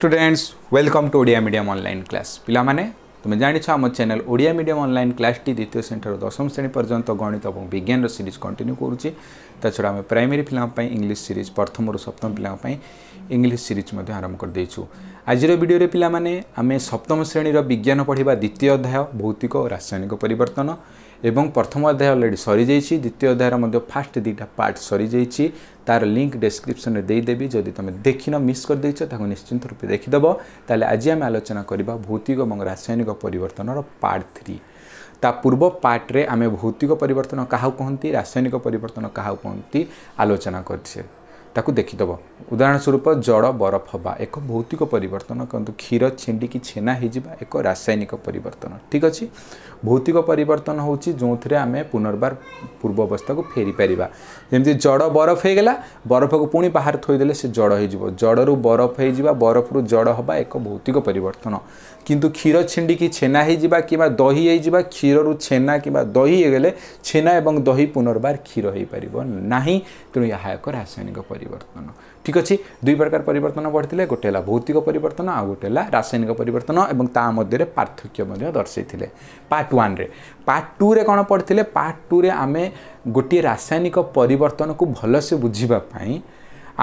Students welcome to Odia medium online class ପିଲାମାନେ ତୁମେ ଜାଣିଛ ଆମ ଚ୍ୟାନେଲ୍ ଓଡ଼ିଆ ମିଡ଼ିୟମ ଅନଲାଇନ୍ କ୍ଲାସ୍ଟି ଦ୍ୱିତୀୟ ଶ୍ରେଣୀଠାରୁ ଦଶମ ଶ୍ରେଣୀ ପର୍ଯ୍ୟନ୍ତ ଗଣିତ ଏବଂ ବିଜ୍ଞାନର ସିରିଜ୍ କଣ୍ଟିନ୍ୟୁ କରୁଛି ତା ଛଡ଼ା ଆମେ ପ୍ରାଇମେରୀ ପିଲାଙ୍କ ପାଇଁ ଇଂଲିଶ ସିରିଜ୍ ପ୍ରଥମରୁ ସପ୍ତମ ପିଲାଙ୍କ ପାଇଁ ଇଂଲିଶ ସିରିଜ୍ ମଧ୍ୟ ଆରମ୍ଭ କରିଦେଇଛୁ ଆଜିର ଭିଡ଼ିଓରେ ପିଲାମାନେ ଆମେ ସପ୍ତମ ଶ୍ରେଣୀର ବିଜ୍ଞାନ ପଢ଼ିବା ଦ୍ୱିତୀୟ ଅଧ୍ୟାୟ ଭୌତିକ ଓ ରାସାୟନିକ ପରିବର୍ତ୍ତନ এবং প্রথম অধ্যায় অলরেডি সরি সরিযাইছি দ্বিতীয় অধ্যায়ের মধ্যে ফার্স্ট দুইটা পার্ট সরি সরিযাইছি তার লিঙ্ক ডেসক্রিপশনে দেইদেবি যদি তুমি দেখিন মিস করেদেছ তাকে নিশ্চিন্ত রূপে দেখিদেব তাহলে আজ আমি আলোচনা করা ভৌতিক এবং রাসায়নিক পরিবর্তনর পার্ট থ্রি তা পূর্ব পার্টে আমি ভৌতিক পরিবর্তন কাহ কুহতি রাসায়নিক পরিবর্তন কাহ কুহতি আলোচনা করছে ତାକୁ ଦେଖିଦେବ ଉଦାହରଣ ସ୍ୱରୂପ ଜଳ ବରଫ ହେବା ଏକ ଭୌତିକ ପରିବର୍ତ୍ତନ କିନ୍ତୁ କ୍ଷୀର ଛିଣ୍ଡିକି ଛେନା ହୋଇଯିବା ଏକ ରାସାୟନିକ ପରିବର୍ତ୍ତନ ଠିକ୍ ଅଛି ଭୌତିକ ପରିବର୍ତ୍ତନ ହେଉଛି ଯେଉଁଥିରେ ଆମେ ପୁନର୍ବାର ପୂର୍ବ ଅବସ୍ଥାକୁ ଫେରିପାରିବା ଯେମିତି ଜଡ଼ ବରଫ ହୋଇଗଲା ବରଫକୁ ପୁଣି ବାହାରେ ଥୋଇଦେଲେ ସେ ଜଡ଼ ହୋଇଯିବ ଜଡ଼ରୁ ବରଫ ହୋଇଯିବା ବରଫରୁ ଜଡ଼ ହେବା ଏକ ଭୌତିକ ପରିବର୍ତ୍ତନ କିନ୍ତୁ କ୍ଷୀର ଛିଣ୍ଡିକି ଛେନା ହୋଇଯିବା କିମ୍ବା ଦହି ହୋଇଯିବା କ୍ଷୀରରୁ ଛେନା କିମ୍ବା ଦହି ହୋଇଗଲେ ଛେନା ଏବଂ ଦହି ପୁନର୍ବାର କ୍ଷୀର ହୋଇପାରିବ ନାହିଁ ତେଣୁ ଏହା ଏକ ରାସାୟନିକ ପରିବର୍ତ୍ତନ ପରିବର୍ତ୍ତନ ଠିକ୍ ଅଛି ଦୁଇ ପ୍ରକାର ପରିବର୍ତ୍ତନ ପଢ଼ିଥିଲେ ଗୋଟେ ହେଲା ଭୌତିକ ପରିବର୍ତ୍ତନ ଆଉ ଗୋଟେ ହେଲା ରାସାୟନିକ ପରିବର୍ତ୍ତନ ଏବଂ ତା ମଧ୍ୟରେ ପାର୍ଥକ୍ୟ ମଧ୍ୟ ଦର୍ଶାଇଥିଲେ ପାର୍ଟ ୱାନ୍ରେ ପାର୍ଟ ଟୁରେ କ'ଣ ପଢ଼ିଥିଲେ ପାର୍ଟ ଟୁରେ ଆମେ ଗୋଟିଏ ରାସାୟନିକ ପରିବର୍ତ୍ତନକୁ ଭଲସେ ବୁଝିବା ପାଇଁ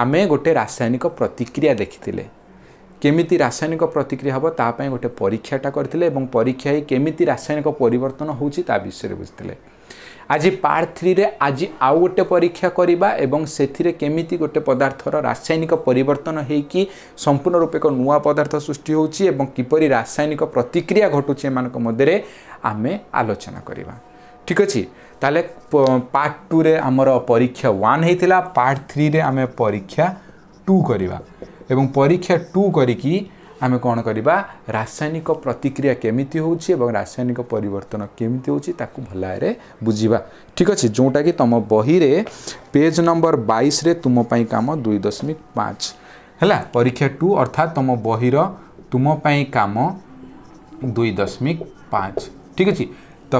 ଆମେ ଗୋଟେ ରାସାୟନିକ ପ୍ରତିକ୍ରିୟା ଦେଖିଥିଲେ କେମିତି ରାସାୟନିକ ପ୍ରତିକ୍ରିୟା ହେବ ତା ପାଇଁ ଗୋଟେ ପରୀକ୍ଷାଟା କରିଥିଲେ ଏବଂ ପରୀକ୍ଷା ହେଇ କେମିତି ରାସାୟନିକ ପରିବର୍ତ୍ତନ ହେଉଛି ତା ବିଷୟରେ ବୁଝିଥିଲେ ଆଜି ପାର୍ଟ ଥ୍ରୀରେ ଆଜି ଆଉ ଗୋଟେ ପରୀକ୍ଷା କରିବା ଏବଂ ସେଥିରେ କେମିତି ଗୋଟେ ପଦାର୍ଥର ରାସାୟନିକ ପରିବର୍ତ୍ତନ ହେଇକି ସମ୍ପୂର୍ଣ୍ଣ ରୂପେ ଏକ ନୂଆ ପଦାର୍ଥ ସୃଷ୍ଟି ହେଉଛି ଏବଂ କିପରି ରାସାୟନିକ ପ୍ରତିକ୍ରିୟା ଘଟୁଛି ଏମାନଙ୍କ ମଧ୍ୟରେ ଆମେ ଆଲୋଚନା କରିବା ଠିକ୍ ଅଛି ତାହେଲେ ପାର୍ଟ ଟୁରେ ଆମର ପରୀକ୍ଷା ୱାନ୍ ହେଇଥିଲା ପାର୍ଟ ଥ୍ରୀରେ ଆମେ ପରୀକ୍ଷା ଟୁ କରିବା ଏବଂ ପରୀକ୍ଷା ଟୁ କରିକି रासायनिक प्रतिक्रिया केमिति हेर्न परिवर्तन केमि ता भल बुझ्वा ठिक अझम बहिर पेज नम्बर बइसे तुमै काम दुई दशमिक पाँच होला परीक्षा टु अर्थात तुम बहिरो तुमै काम दुई दशमिक पाँच ठिक अझ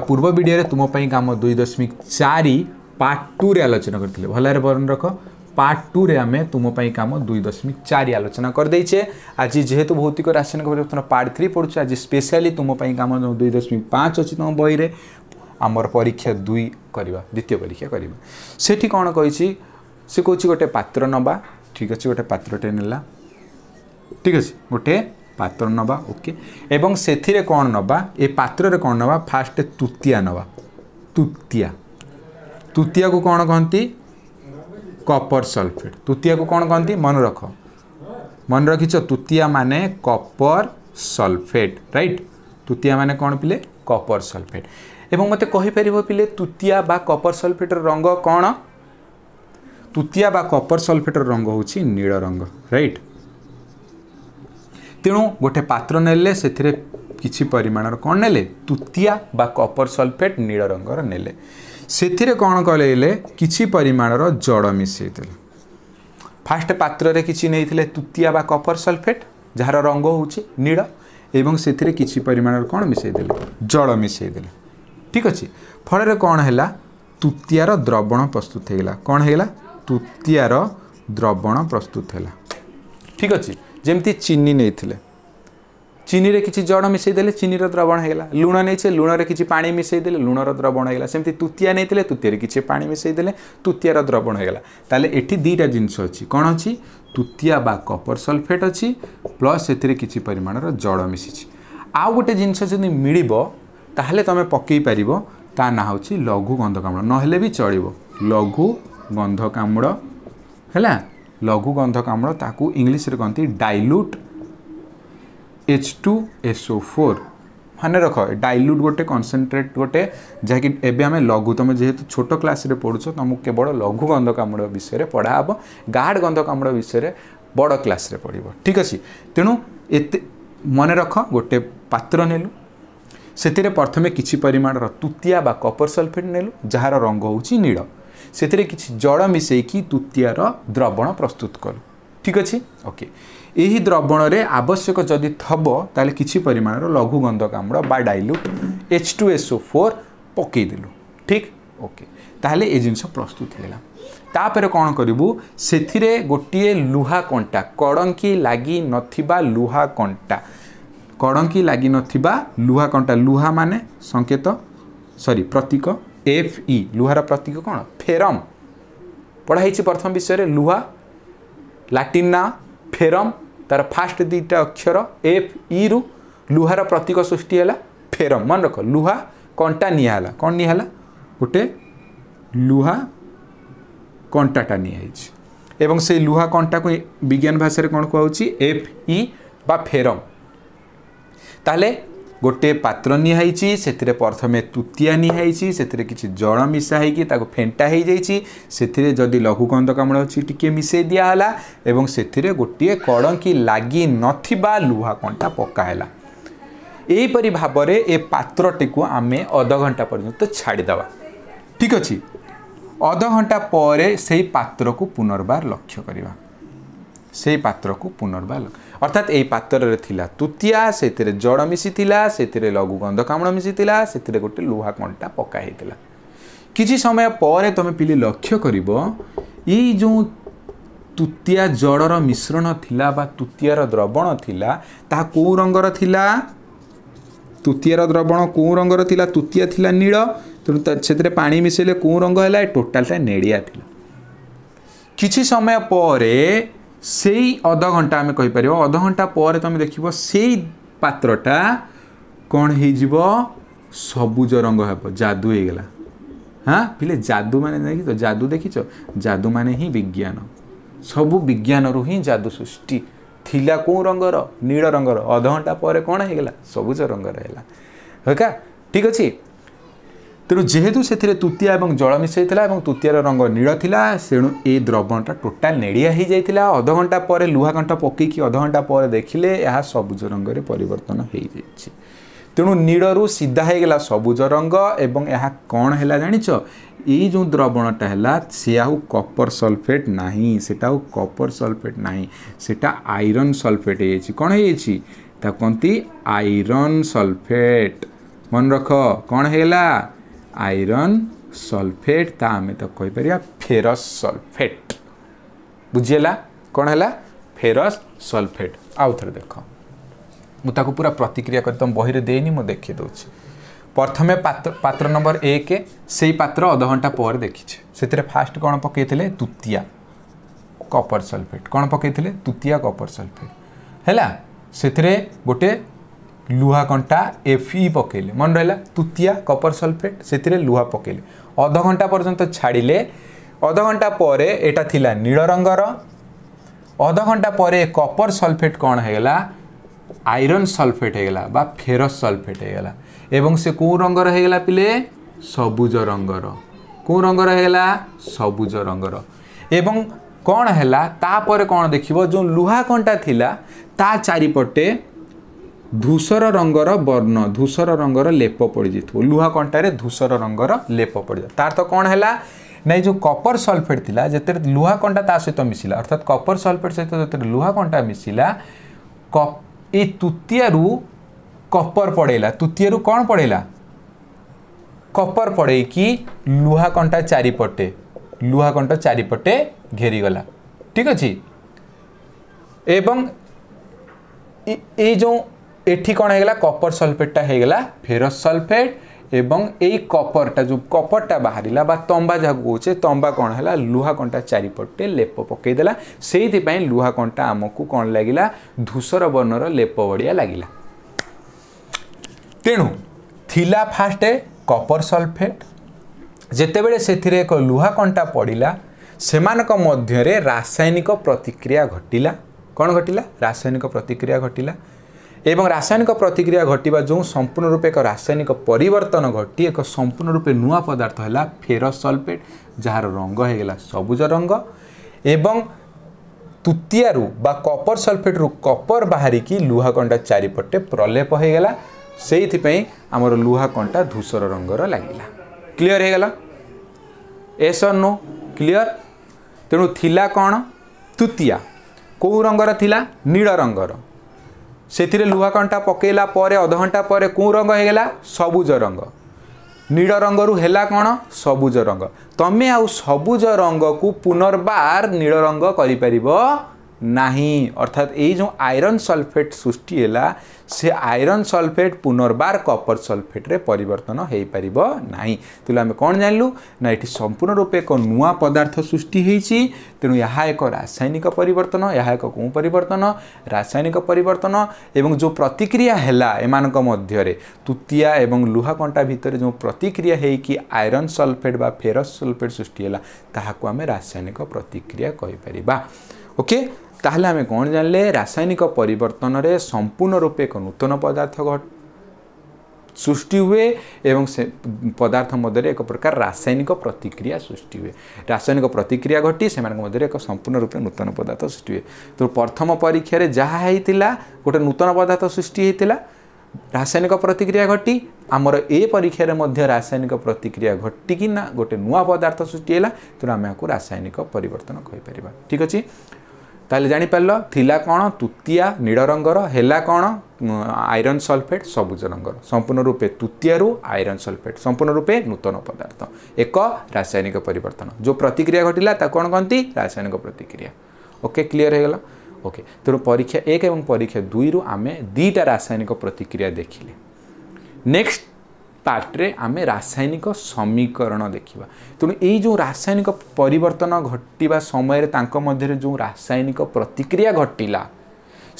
पूर्व भिडियो तुमै काम दुई दशमिक चारि पट टु आलोचना गरि भल बनाउनेक পার্ট টুরে আমি তুম কাম দুই দশমিক চারি আলোচনা করেদেছে আজ যেহেতু ভৌতিক রাসায়নিক পরিবর্তন পার্ট থ্রি পড়ুছে আজ স্পেশালি তুম কাম দুই দশমিক পাঁচ অছি তুম বইরে আমার পরীক্ষা দুই করা দ্বিতীয় পরীক্ষা করা সেটি কোণ কইছি সে কৌছি গোটে পাত্র নবা ঠিক আছে গোটে পাত্রটে নেলা ঠিক আছে গোটে পাত্র নবা ওকে এবং সেথিরে কোণ নবা এ পাত্রে কোণ নবা ফার্স্ট তুতিয়া নবা তুতিয়া তুতিয়াকে কোণ কহতি कपर सल्फेट को कण कहन्ति मन रख मन रखिछ तृतीया माने कपर सल्फेट राइट तृतीया माने कण पिले कपर सल्फेट एवं मते कहिपरिबो पिले तृतीया बा कपर सल्फेटर रंग कण तृतीया बा कपर सल्फेटर रंग होछि नीळ रंग राइट तेणु गोटे पात्र नेले सेथिरे किछि परिमाणर कण नेले तृतीया बा कपर सल्फेट नीळ रंगर नेले ସେଥିରେ କ'ଣ କଲେ କିଛି ପରିମାଣର ଜଳ ମିଶାଇଥିଲେ ଫାଷ୍ଟ ପାତ୍ରରେ କିଛି ନେଇଥିଲେ ତୃତୀୟା ବା କପର ସଲଫେଟ୍ ଯାହାର ରଙ୍ଗ ହେଉଛି ନୀଳ ଏବଂ ସେଥିରେ କିଛି ପରିମାଣର କ'ଣ ମିଶାଇଦେଲେ ଜଳ ମିଶାଇଦେଲେ ଠିକ୍ ଅଛି ଫଳରେ କ'ଣ ହେଲା ତୃତୀୟାର ଦ୍ରବଣ ପ୍ରସ୍ତୁତ ହେଇଗଲା କ'ଣ ହେଇଗଲା ତୃତୀୟାର ଦ୍ରବଣ ପ୍ରସ୍ତୁତ ହେଲା ଠିକ୍ ଅଛି ଯେମିତି ଚିନି ନେଇଥିଲେ চিনিরে কিছু জড় মিশাই দেলে চিনির দ্রবণ হয়েগলা লুণ নেইছে লুণরে কিছু পানি মিশাই দেলে লুণর দ্রবণ হয়েগলা সেমি তুতিয়া নেইলে তুতিয়ার কিছু পানি মিশাই দেলে তুতিয়ার দ্রবণ হয়েগলা তাহলে এটি দুইটা জিনিস অছি কোণ অছি তুতিয়া বা কপর সলফেট অছি প্লস এতে কিছু পরিমাণের জড় মিশিছি আউ গোটে জিনিস যদি মিলব তাহলে তুমি পকাই পারিব তা না হচ্ছে লঘু গন্ধকামুড় নহলে বি চলব লঘু গন্ধকামুড় হ্যাঁ লঘু গন্ধকামুড় তাকে ইংলিশে কহতি dilute H two SO four मान रख डायल्यूट गोटे कनसनट्रेट गोटे जहाँकि आम लघु तुम जेहतु छोट क्लास पढ़ु तुमको केवल लघु गंध कामुड़ विषय में पढ़ाहब गार्ड गंध कामुड़ विषय बड़ क्लास पढ़व ठीक अच्छे तेणु एत मन रख गोटे पात्र नेलु से प्रथम किसी परिमाण तृतीया व कपर सल्फेट नेलु जार रंग होल से किसी जड़ मिसेक तृतीयार द्रवण प्रस्तुत कलु ठीक अच्छे ओके okay. ଏହି ଦ୍ରବଣରେ ଆବଶ୍ୟକ ଯଦି ଥବ ତାହେଲେ କିଛି ପରିମାଣର ଲଘୁଗନ୍ଧକ ଆମ୍ଳ ବା dilute H two S O four ପକାଇଦେଲୁ ଠିକ୍ ଓକେ ତାହେଲେ ଏ ଜିନିଷ ପ୍ରସ୍ତୁତ ହେଇଗଲା ତାପରେ କ'ଣ କରିବୁ ସେଥିରେ ଗୋଟିଏ ଲୁହା କଣ୍ଟା କଡ଼ଙ୍କି ଲାଗି ନଥିବା ଲୁହା କଣ୍ଟା କଡ଼ଙ୍କି ଲାଗି ନଥିବା ଲୁହା କଣ୍ଟା ଲୁହା ମାନେ ସଙ୍କେତ ସରି ପ୍ରତୀକ ଏଫ୍ ଇ ଲୁହାର ପ୍ରତୀକ କ'ଣ ଫେରମ୍ ପଢ଼ା ହେଇଛି ପ୍ରଥମ ବିଷୟରେ ଲୁହା ଲାଟିନ୍ ନା ଫେରମ୍ ତାର ଫାଷ୍ଟ ଦୁଇଟା ଅକ୍ଷର ଏଫ୍ ଇରୁ e ଲୁହାର ପ୍ରତୀକ ସୃଷ୍ଟି ହେଲା ଫେରମ ମନେ ରଖ ଲୁହା କଣ୍ଟା ନିଆହେଲା କ'ଣ ନିଆହେଲା ଗୋଟେ ଲୁହା କଣ୍ଟାଟା ନିଆହେଇଛି ଏବଂ ସେଇ ଲୁହା କଣ୍ଟାକୁ ବିଜ୍ଞାନ ଭାଷାରେ କ'ଣ କୁହାଯାଉଛି ଏଫ୍ ଇ e ବା ଫେରମ ତାହେଲେ গোটে পাত্র নিয়েছি সেতিরে প্রথমে তুতিয়া নিয়েছি সেতিরে কিছু জল মিশা হয়েকি তাকে ফেন্টা হয়ে যাই সেতিরে যদি লঘুগন্ধ কামড় হচ্ছে টিকিয়ে মিশাই দিয়াহলা এবং সেতিরে গোটিয়ে কড়ঙ্কি লাগি নথিবা লুহা কণ্টা পকা হেলা এইপরি ভাবরে এ পাত্রটিকে আমি অধ ঘন্টা পর্যন্ত ছাড়িদেবা ঠিক আছে অধ ঘন্টা পরে সেই পাত্রকু পুনর্বার লক্ষ্য করা ସେଇ ପାତ୍ରକୁ ପୁନର୍ବାର ଲଗା ଅର୍ଥାତ୍ ଏଇ ପାତ୍ରରେ ଥିଲା ତୃତୀୟା ସେଥିରେ ଜଡ଼ ମିଶିଥିଲା ସେଥିରେ ଲଘୁ ଗନ୍ଧ କାମଣ ମିଶିଥିଲା ସେଥିରେ ଗୋଟେ ଲୁହା କଣ୍ଟା ପକା ହେଇଥିଲା କିଛି ସମୟ ପରେ ତୁମେ ପିଲି ଲକ୍ଷ୍ୟ କରିବ ଏଇ ଯେଉଁ ତୃତୀୟା ଜଡ଼ର ମିଶ୍ରଣ ଥିଲା ବା ତୃତୀୟାର ଦ୍ରବଣ ଥିଲା ତାହା କେଉଁ ରଙ୍ଗର ଥିଲା ତୃତୀୟାର ଦ୍ରବଣ କେଉଁ ରଙ୍ଗର ଥିଲା ତୃତୀୟା ଥିଲା ନୀଳ ତେଣୁ ସେଥିରେ ପାଣି ମିଶେଇଲେ କେଉଁ ରଙ୍ଗ ହେଲା ଟୋଟାଲଟା ନେଳିଆ ଥିଲା କିଛି ସମୟ ପରେ से अध घंटा आम कहीपर अध घंटा पर तुम देख से पात्रटा कौन हो सबुज रंग जादू हो गला हाँ पीले जादू मान देख तो जादू देखी जादू मान ही विज्ञान सब विज्ञान रू ही जादू सृष्टि थिला कौ रंगर नील रंगर अध घंटा पर कौन हो गला सबुज रंगर है ठीक अच्छे ତେଣୁ ଯେହେତୁ ସେଥିରେ ତୁତିଆ ଏବଂ ଜଳ ମିଶାଇଥିଲା ଏବଂ ତୁତିଆର ରଙ୍ଗ ନୀଳ ଥିଲା ତେଣୁ ଏ ଦ୍ରବଣଟା ଟୋଟାଲ ନେଡ଼ିଆ ହୋଇଯାଇଥିଲା ଅଧଘଣ୍ଟା ପରେ ଲୁହାକାଣ୍ଟ ପକାଇକି ଅଧଘଣ୍ଟା ପରେ ଦେଖିଲେ ଏହା ସବୁଜ ରଙ୍ଗରେ ପରିବର୍ତ୍ତନ ହୋଇଯାଇଛି ତେଣୁ ନୀଳରୁ ସିଧା ହୋଇଗଲା ସବୁଜ ରଙ୍ଗ ଏବଂ ଏହା କ'ଣ ହେଲା ଜାଣିଛ ଏଇ ଯେଉଁ ଦ୍ରବଣଟା ହେଲା ସେ ଆଉ କପର ସଲଫେଟ୍ ନାହିଁ ସେଟା ଆଉ କପର ସଲଫେଟ୍ ନାହିଁ ସେଟା ଆଇରନ୍ ସଲଫେଟ୍ ହେଇଯାଇଛି କ'ଣ ହେଇଯାଇଛି ତାକୁ କହନ୍ତି ଆଇରନ୍ ସଲଫେଟ୍ ମନେ ରଖ କ'ଣ ହେଇଗଲା ଆଇରନ୍ ସଲଫେଟ୍ ତା ଆମେ ତ କହିପାରିବା ଫେରସ୍ ସଲଫେଟ୍ ବୁଝିହେଲା କ'ଣ ହେଲା ଫେରସ୍ ସଲଫେଟ୍ ଆଉ ଥରେ ଦେଖ ମୁଁ ତାକୁ ପୁରା ପ୍ରତିକ୍ରିୟା କରି ତୁମ ବହିରେ ଦେଇନି ମୁଁ ଦେଖିଦେଉଛି ପ୍ରଥମେ ପାତ୍ର ପାତ୍ର ନମ୍ବର ଏକ ସେଇ ପାତ୍ର ଅଧଘଣ୍ଟା ପରେ ଦେଖିଛେ ସେଥିରେ ଫାଷ୍ଟ କ'ଣ ପକାଇଥିଲେ ତୁତିଆ କପର ସଲଫେଟ୍ କ'ଣ ପକାଇଥିଲେ ତୁତିଆ କପର ସଲଫେଟ୍ ହେଲା ସେଥିରେ ଗୋଟେ ଲୁହାକଣ୍ଟା ଏଫ୍ ଇ ପକାଇଲେ ମନେ ରହିଲା ତୃତୀୟା କପର ସଲଫେଟ୍ ସେଥିରେ ଲୁହା ପକାଇଲେ ଅଧଘଣ୍ଟା ପର୍ଯ୍ୟନ୍ତ ଛାଡ଼ିଲେ ଅଧଘଣ୍ଟା ପରେ ଏଇଟା ଥିଲା ନୀଳ ରଙ୍ଗର ଅଧଘଣ୍ଟା ପରେ କପର ସଲଫେଟ୍ କ'ଣ ହେଇଗଲା ଆଇରନ୍ ସଲଫେଟ୍ ହେଇଗଲା ବା ଫେରସ ସଲଫେଟ୍ ହେଇଗଲା ଏବଂ ସେ କେଉଁ ରଙ୍ଗର ହେଇଗଲା ପିଲେ ସବୁଜ ରଙ୍ଗର କେଉଁ ରଙ୍ଗର ହେଇଗଲା ସବୁଜ ରଙ୍ଗର ଏବଂ କ'ଣ ହେଲା ତାପରେ କ'ଣ ଦେଖିବ ଯେଉଁ ଲୁହାକଣ୍ଟା ଥିଲା ତା ଚାରିପଟେ धूसर रङ्गर बर्ण धूसर रङ्गर लेप पडिजी लुहा कन्टा धूसर रङ्गर लेप पडि तार तो कन् जो कपर सल्फेट थाहा लुहा कन्टा त सिसला अर्थात कपर सलफेट सहित जति लुहा कन्टा मिसला ए रु कपर पडैला तुतीय कन् पढर पडैक लुहा कन्टा चारिपटे लुहाकन्टा चारिपटे घेरी गला एवं अझ जो ଏଠି କ'ଣ ହେଇଗଲା କପର ସଲଫେଟ୍ଟା ହେଇଗଲା ଫେରସ ସଲଫେଟ୍ ଏବଂ ଏଇ କପରଟା ଯେଉଁ କପରଟା ବାହାରିଲା ବା ତମ୍ବା ଯାହାକୁ କହୁଛେ ତମ୍ବା କ'ଣ ହେଲା ଲୁହାକଣ୍ଟା ଚାରିପଟେ ଲେପ ପକାଇଦେଲା ସେଇଥିପାଇଁ ଲୁହାକଣ୍ଟା ଆମକୁ କ'ଣ ଲାଗିଲା ଧୂସର ବର୍ଣ୍ଣର ଲେପ ଭଳିଆ ଲାଗିଲା ତେଣୁ ଥିଲା ଫାଷ୍ଟେ କପର ସଲଫେଟ୍ ଯେତେବେଳେ ସେଥିରେ ଏକ ଲୁହାକଣ୍ଟା ପଡ଼ିଲା ସେମାନଙ୍କ ମଧ୍ୟରେ ରାସାୟନିକ ପ୍ରତିକ୍ରିୟା ଘଟିଲା କ'ଣ ଘଟିଲା ରାସାୟନିକ ପ୍ରତିକ୍ରିୟା ଘଟିଲା एवं रासायनिक प्रतिक्रिया घटेको जो संपूर्ण रूप एक रासायनिक परिवर्तन घटेको एक सम्पूर्ण रूप नदार फेरस सलफेट जाँदा रङ हैगला सबुज रङ्ग एुतीय बा कपर सलफेट रु कपर बाुहाकन्टा चारिपटे प्रलेप हैगलाइथि आम लुहाक धूसर रङ्गर लाग्लियर हैगला एयर तेणु थाहा तुतियार थाहा नील रङ्गर ସେଥିରେ ଲୁହାକଣ୍ଟା ପକାଇଲା ପରେ ଅଧଘଣ୍ଟା ପରେ କେଉଁ ରଙ୍ଗ ହେଇଗଲା ସବୁଜ ରଙ୍ଗ ନୀଳ ରଙ୍ଗରୁ ହେଲା କ'ଣ ସବୁଜ ରଙ୍ଗ ତମେ ଆଉ ସବୁଜ ରଙ୍ଗକୁ ପୁନର୍ବାର ନୀଳ ରଙ୍ଗ କରିପାରିବ ନାହିଁ ଅର୍ଥାତ୍ ଏଇ ଯେଉଁ ଆଇରନ୍ ସଲଫେଟ୍ ସୃଷ୍ଟି ହେଲା ସେ ଆଇରନ୍ ସଲଫେଟ୍ ପୁନର୍ବାର କପର ସଲଫେଟ୍ରେ ପରିବର୍ତ୍ତନ ହୋଇପାରିବ ନାହିଁ ତେଣୁ ଆମେ କ'ଣ ଜାଣିଲୁ ନା ଏଠି ସମ୍ପୂର୍ଣ୍ଣ ରୂପେ ଏକ ନୂଆ ପଦାର୍ଥ ସୃଷ୍ଟି ହୋଇଛି ତେଣୁ ଏହା ଏକ ରାସାୟନିକ ପରିବର୍ତ୍ତନ ଏହା ଏକ କେଉଁ ପରିବର୍ତ୍ତନ ରାସାୟନିକ ପରିବର୍ତ୍ତନ ଏବଂ ଯେଉଁ ପ୍ରତିକ୍ରିୟା ହେଲା ଏମାନଙ୍କ ମଧ୍ୟରେ ତୁତିଆ ଏବଂ ଲୁହାକଣ୍ଟା ଭିତରେ ଯେଉଁ ପ୍ରତିକ୍ରିୟା ହୋଇକି ଆଇରନ୍ ସଲଫେଟ୍ ବା ଫେରସ୍ ସଲଫେଟ୍ ସୃଷ୍ଟି ହେଲା ତାହାକୁ ଆମେ ରାସାୟନିକ ପ୍ରତିକ୍ରିୟା କହିପାରିବା ଓକେ ତାହେଲେ ଆମେ କ'ଣ ଜାଣିଲେ ରାସାୟନିକ ପରିବର୍ତ୍ତନରେ ସମ୍ପୂର୍ଣ୍ଣ ରୂପେ ଏକ ନୂତନ ପଦାର୍ଥ ସୃଷ୍ଟି ହୁଏ ଏବଂ ସେ ପଦାର୍ଥ ମଧ୍ୟରେ ଏକ ପ୍ରକାର ରାସାୟନିକ ପ୍ରତିକ୍ରିୟା ସୃଷ୍ଟି ହୁଏ ରାସାୟନିକ ପ୍ରତିକ୍ରିୟା ଘଟି ସେମାନଙ୍କ ମଧ୍ୟରେ ଏକ ସମ୍ପୂର୍ଣ୍ଣ ରୂପେ ନୂତନ ପଦାର୍ଥ ସୃଷ୍ଟି ହୁଏ ତ ପ୍ରଥମ ପରୀକ୍ଷାରେ ଯାହା ହେଇଥିଲା ଗୋଟେ ନୂତନ ପଦାର୍ଥ ସୃଷ୍ଟି ହେଇଥିଲା ରାସାୟନିକ ପ୍ରତିକ୍ରିୟା ଘଟି ଆମର ଏ ପରୀକ୍ଷାରେ ମଧ୍ୟ ରାସାୟନିକ ପ୍ରତିକ୍ରିୟା ଘଟିକି ନା ଗୋଟେ ନୂଆ ପଦାର୍ଥ ସୃଷ୍ଟି ହେଲା ତେଣୁ ଆମେ ଏହାକୁ ରାସାୟନିକ ପରିବର୍ତ୍ତନ କହିପାରିବା ଠିକ୍ ଅଛି तले जुति नी हेला होला आयरन सल्फेट सबुज रंगरो संपूर्ण रूपे तुतीय आयरन सल्फेट संपूर्ण रूपे नूतन पदार्थ एको रासायनिक परिवर्तन जो प्रतिक्रिया घटला त रासायनिक प्रतिक्रिया ओके क्लियर हुगल ओके परीक्षा एक एवं परीक्षा दुई रु आम दुईटा रासायनिक प्रतिक्रिया देखिले नेक्स्ट ପାର୍ଟରେ ଆମେ ରାସାୟନିକ ସମୀକରଣ ଦେଖିବା ତେଣୁ ଏଇ ଯେଉଁ ରାସାୟନିକ ପରିବର୍ତ୍ତନ ଘଟିବା ସମୟରେ ତାଙ୍କ ମଧ୍ୟରେ ଯେଉଁ ରାସାୟନିକ ପ୍ରତିକ୍ରିୟା ଘଟିଲା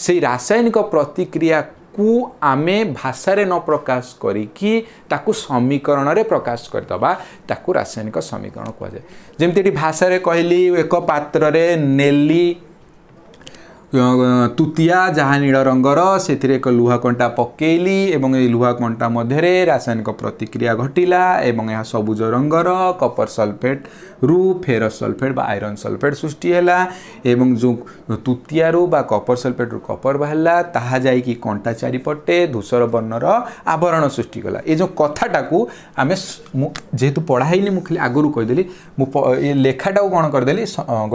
ସେଇ ରାସାୟନିକ ପ୍ରତିକ୍ରିୟାକୁ ଆମେ ଭାଷାରେ ନ ପ୍ରକାଶ କରିକି ତାକୁ ସମୀକରଣରେ ପ୍ରକାଶ କରିଦେବା ତାକୁ ରାସାୟନିକ ସମୀକରଣ କୁହାଯାଏ ଯେମିତି ଏଠି ଭାଷାରେ କହିଲି ଏକ ପାତ୍ରରେ ନେଲି ତୁତିଆ ଯାହା ନୀଳ ରଙ୍ଗର ସେଥିରେ ଏକ ଲୁହା କଣ୍ଟା ପକାଇଲି ଏବଂ ଏହି ଲୁହା କଣ୍ଟା ମଧ୍ୟରେ ରାସାୟନିକ ପ୍ରତିକ୍ରିୟା ଘଟିଲା ଏବଂ ଏହା ସବୁଜ ରଙ୍ଗର କପର ସଲଫେଟ୍ରୁ ଫେରସ୍ ସଲଫେଟ୍ ବା ଆଇରନ୍ ସଲଫେଟ୍ ସୃଷ୍ଟି ହେଲା ଏବଂ ଯେଉଁ ତୁତିଆରୁ ବା କପର ସଲଫେଟ୍ରୁ କପର ବାହାରିଲା ତାହା ଯାଇକି କଣ୍ଟା ଚାରିପଟେ ଧୂସର ବର୍ଣ୍ଣର ଆବରଣ ସୃଷ୍ଟି କଲା ଏ ଯେଉଁ କଥାଟାକୁ ଆମେ ମୁଁ ଯେହେତୁ ପଢ଼ାଇଲି ମୁଁ ଖାଲି ଆଗରୁ କହିଦେଲି ମୁଁ ଏ ଲେଖାଟାକୁ କ'ଣ କରିଦେଲି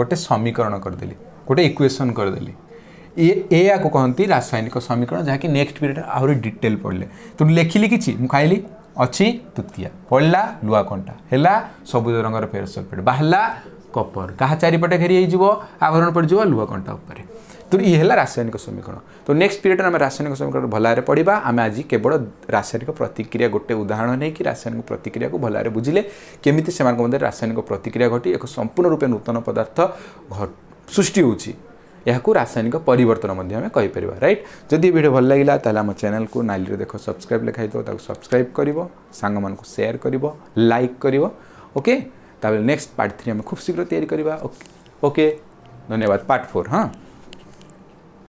ଗୋଟେ ସମୀକରଣ କରିଦେଲି ଗୋଟେ ଇକ୍ୱେସନ୍ କରିଦେଲି ଏହାକୁ କହନ୍ତି ରାସାୟନିକ ସମୀକରଣ ଯାହାକି ନେକ୍ସଟ ପିରିୟଡ଼ ଆହୁରି ଡିଟେଲ୍ ପଢ଼ିଲେ ତେଣୁ ଲେଖିଲି କିଛି ମୁଁ ଖାଇଲି ଅଛି ତୃତୀୟା ପଡ଼ିଲା ଲୁଆକଣ୍ଟା ହେଲା ସବୁଜ ରଙ୍ଗର ଫେରସଲଫେଟ୍ ବାହାରିଲା କପର କାହା ଚାରିପଟେ ଘେରି ହେଇଯିବ ଆଭରଣ ପଡ଼ିଯିବ ଲୁଆକଣ୍ଟା ଉପରେ ତେଣୁ ଇଏ ହେଲା ରାସାୟନିକ ସମୀକରଣ ତ ନେକ୍ସଟ ପିରିୟଡ଼ରେ ଆମେ ରାସାୟନିକ ସମୀକରଣ ଭଲରେ ପଢ଼ିବା ଆମେ ଆଜି କେବଳ ରାସାୟନିକ ପ୍ରତିକ୍ରିୟା ଗୋଟେ ଉଦାହରଣ ନେଇକି ରାସାୟନିକ ପ୍ରତିକ୍ରିୟାକୁ ଭଲରେ ବୁଝିଲେ କେମିତି ସେମାନଙ୍କ ମଧ୍ୟରେ ରାସାୟନିକ ପ୍ରତିକ୍ରିୟା ଘଟି ଏକ ସମ୍ପୂର୍ଣ୍ଣ ରୂପେ ନୂତନ ପଦାର୍ଥ ସୃଷ୍ଟି ହେଉଛି ଏହାକୁ ରାସାୟନିକ ପରିବର୍ତ୍ତନ ମଧ୍ୟ ଆମେ କହିପାରିବା ରାଇଟ୍ ଯଦି ଏ ଭିଡ଼ିଓ ଭଲ ଲାଗିଲା ତାହେଲେ ଆମ ଚ୍ୟାନେଲକୁ ନାଲିରେ ଦେଖ ସବସ୍କ୍ରାଇବ୍ ଲେଖା ହେଇଥିବ ତାକୁ ସବସ୍କ୍ରାଇବ୍ କରିବ ସାଙ୍ଗମାନଙ୍କୁ ସେୟାର କରିବ ଲାଇକ୍ କରିବ ଓକେ ତାପରେ ନେକ୍ସଟ ପାର୍ଟ ଥ୍ରୀ ଆମେ ଖୁବ୍ ଶୀଘ୍ର ତିଆରି କରିବା ଓକେ ଧନ୍ୟବାଦ ପାର୍ଟ ଫୋର୍ ହଁ